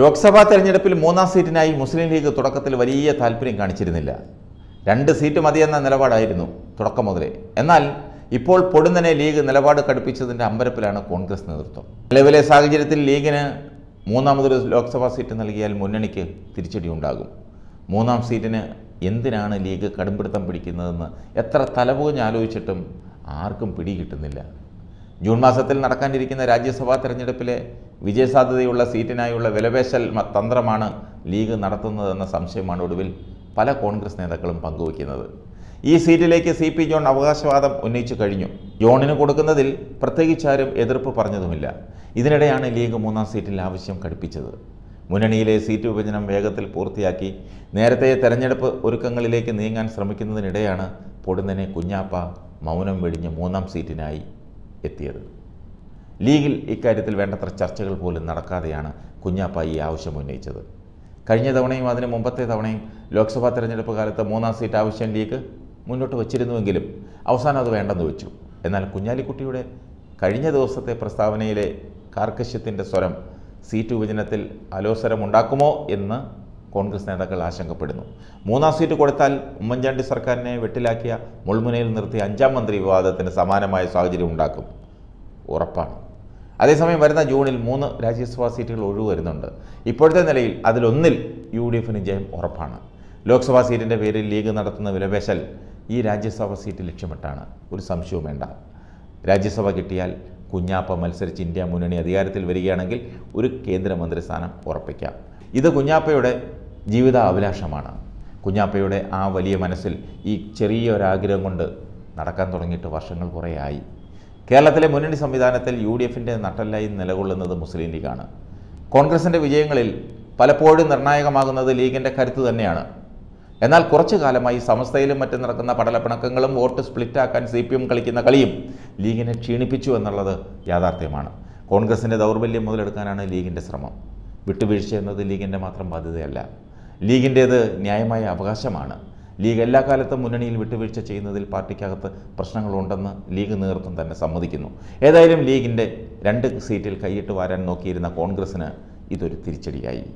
ലോക്സഭാ തെരഞ്ഞെടുപ്പിൽ മൂന്നാം സീറ്റിനായി മുസ്ലിം ലീഗ് തുടക്കത്തിൽ വലിയ താല്പര്യം കാണിച്ചിരുന്നില്ല രണ്ട് സീറ്റ് മതിയെന്ന നിലപാടായിരുന്നു തുടക്കം മുതലേ എന്നാൽ ഇപ്പോൾ പൊടുന്നനെ ലീഗ് നിലപാട് കടുപ്പിച്ചതിൻ്റെ അമ്പരപ്പിലാണ് കോൺഗ്രസ് നേതൃത്വം നിലവിലെ സാഹചര്യത്തിൽ ലീഗിന് മൂന്നാമതൊരു ലോക്സഭാ സീറ്റ് നൽകിയാൽ മുന്നണിക്ക് തിരിച്ചടി ഉണ്ടാകും മൂന്നാം സീറ്റിന് എന്തിനാണ് ലീഗ് കടുംപിടുത്തം പിടിക്കുന്നതെന്ന് എത്ര തലപോഞ്ഞ് ആർക്കും പിടികിട്ടുന്നില്ല ജൂൺ മാസത്തിൽ നടക്കാനിരിക്കുന്ന രാജ്യസഭാ തെരഞ്ഞെടുപ്പിലെ വിജയസാധ്യതയുള്ള സീറ്റിനായുള്ള വിലപേശൽ തന്ത്രമാണ് ലീഗ് നടത്തുന്നതെന്ന സംശയമാണ് ഒടുവിൽ പല കോൺഗ്രസ് നേതാക്കളും പങ്കുവയ്ക്കുന്നത് ഈ സീറ്റിലേക്ക് സി പി ജോൺ അവകാശവാദം ഉന്നയിച്ചു കഴിഞ്ഞു ജോണിന് കൊടുക്കുന്നതിൽ പ്രത്യേകിച്ചാരും എതിർപ്പ് പറഞ്ഞതുമില്ല ഇതിനിടെയാണ് ലീഗ് മൂന്നാം സീറ്റിൽ ആവശ്യം ഘടിപ്പിച്ചത് മുന്നണിയിലെ സീറ്റ് വിഭജനം വേഗത്തിൽ പൂർത്തിയാക്കി നേരത്തെ തെരഞ്ഞെടുപ്പ് ഒരുക്കങ്ങളിലേക്ക് നീങ്ങാൻ ശ്രമിക്കുന്നതിനിടെയാണ് പൊടുന്നനെ കുഞ്ഞാപ്പ മൗനം വെടിഞ്ഞ് മൂന്നാം സീറ്റിനായി എത്തിയത് ലീഗിൽ ഇക്കാര്യത്തിൽ വേണ്ടത്ര ചർച്ചകൾ പോലും നടക്കാതെയാണ് കുഞ്ഞാപ്പ ഈ ആവശ്യം ഉന്നയിച്ചത് കഴിഞ്ഞ തവണയും അതിന് മുമ്പത്തെ തവണയും ലോക്സഭാ തെരഞ്ഞെടുപ്പ് കാലത്ത് മൂന്നാം സീറ്റ് ആവശ്യം ലീഗ് മുന്നോട്ട് വച്ചിരുന്നുവെങ്കിലും അവസാനം അത് വേണ്ടെന്ന് വെച്ചു എന്നാൽ കുഞ്ഞാലിക്കുട്ടിയുടെ കഴിഞ്ഞ ദിവസത്തെ പ്രസ്താവനയിലെ കാർക്കശ്യത്തിൻ്റെ സ്വരം സീറ്റ് വിഭജനത്തിൽ അലോസരമുണ്ടാക്കുമോ എന്ന് കോൺഗ്രസ് നേതാക്കൾ ആശങ്കപ്പെടുന്നു മൂന്നാം സീറ്റ് കൊടുത്താൽ ഉമ്മൻചാണ്ടി സർക്കാരിനെ വെട്ടിലാക്കിയ മുൾമുനയിൽ നിർത്തിയ അഞ്ചാം മന്ത്രി വിവാദത്തിന് സമാനമായ സാഹചര്യം ഉണ്ടാക്കും ഉറപ്പാണ് അതേസമയം വരുന്ന ജൂണിൽ മൂന്ന് രാജ്യസഭാ സീറ്റുകൾ ഒഴിവ് വരുന്നുണ്ട് ഇപ്പോഴത്തെ നിലയിൽ അതിലൊന്നിൽ യു ഡി എഫിന് ജയം ഉറപ്പാണ് ലോക്സഭാ സീറ്റിൻ്റെ പേരിൽ ലീഗ് നടത്തുന്ന വിലപേശൽ ഈ രാജ്യസഭാ സീറ്റ് ലക്ഷ്യമിട്ടാണ് ഒരു സംശയവും വേണ്ട രാജ്യസഭ കിട്ടിയാൽ കുഞ്ഞാപ്പ മത്സരിച്ച് ഇന്ത്യ മുന്നണി അധികാരത്തിൽ വരികയാണെങ്കിൽ ഒരു കേന്ദ്രമന്ത്രി സ്ഥാനം ഉറപ്പിക്കാം ഇത് കുഞ്ഞാപ്പയുടെ ജീവിത അഭിലാഷമാണ് കുഞ്ഞാപ്പയുടെ ആ വലിയ മനസ്സിൽ ഈ ചെറിയൊരാഗ്രഹം കൊണ്ട് നടക്കാൻ തുടങ്ങിയിട്ട് വർഷങ്ങൾ കുറേയായി കേരളത്തിലെ മുന്നണി സംവിധാനത്തിൽ യു ഡി എഫിൻ്റെ നട്ടല്ലായി നിലകൊള്ളുന്നത് മുസ്ലിം ലീഗാണ് കോൺഗ്രസിൻ്റെ വിജയങ്ങളിൽ പലപ്പോഴും നിർണായകമാകുന്നത് ലീഗിൻ്റെ കരുത്ത് തന്നെയാണ് എന്നാൽ കുറച്ചു കാലമായി സമസ്തയിലും മറ്റും നടക്കുന്ന പടലപ്പിണക്കങ്ങളും വോട്ട് സ്പ്ലിറ്റാക്കാൻ സി പി എം കളിക്കുന്ന കളിയും ലീഗിനെ ക്ഷീണിപ്പിച്ചു എന്നുള്ളത് യാഥാർത്ഥ്യമാണ് കോൺഗ്രസിൻ്റെ ദൗർബല്യം മുതലെടുക്കാനാണ് ലീഗിൻ്റെ ശ്രമം വിട്ടുവീഴ്ച എന്നത് ലീഗിൻ്റെ മാത്രം ബാധ്യതയല്ല ലീഗിൻ്റേത് ന്യായമായ അവകാശമാണ് ലീഗ് എല്ലാ കാലത്തും മുന്നണിയിൽ വിട്ടുവീഴ്ച ചെയ്യുന്നതിൽ പാർട്ടിക്കകത്ത് പ്രശ്നങ്ങളുണ്ടെന്ന് ലീഗ് നേതൃത്വം തന്നെ സമ്മതിക്കുന്നു ഏതായാലും ലീഗിൻ്റെ രണ്ട് സീറ്റിൽ കൈയിട്ട് വാരാൻ നോക്കിയിരുന്ന കോൺഗ്രസ്സിന് ഇതൊരു തിരിച്ചടിയായി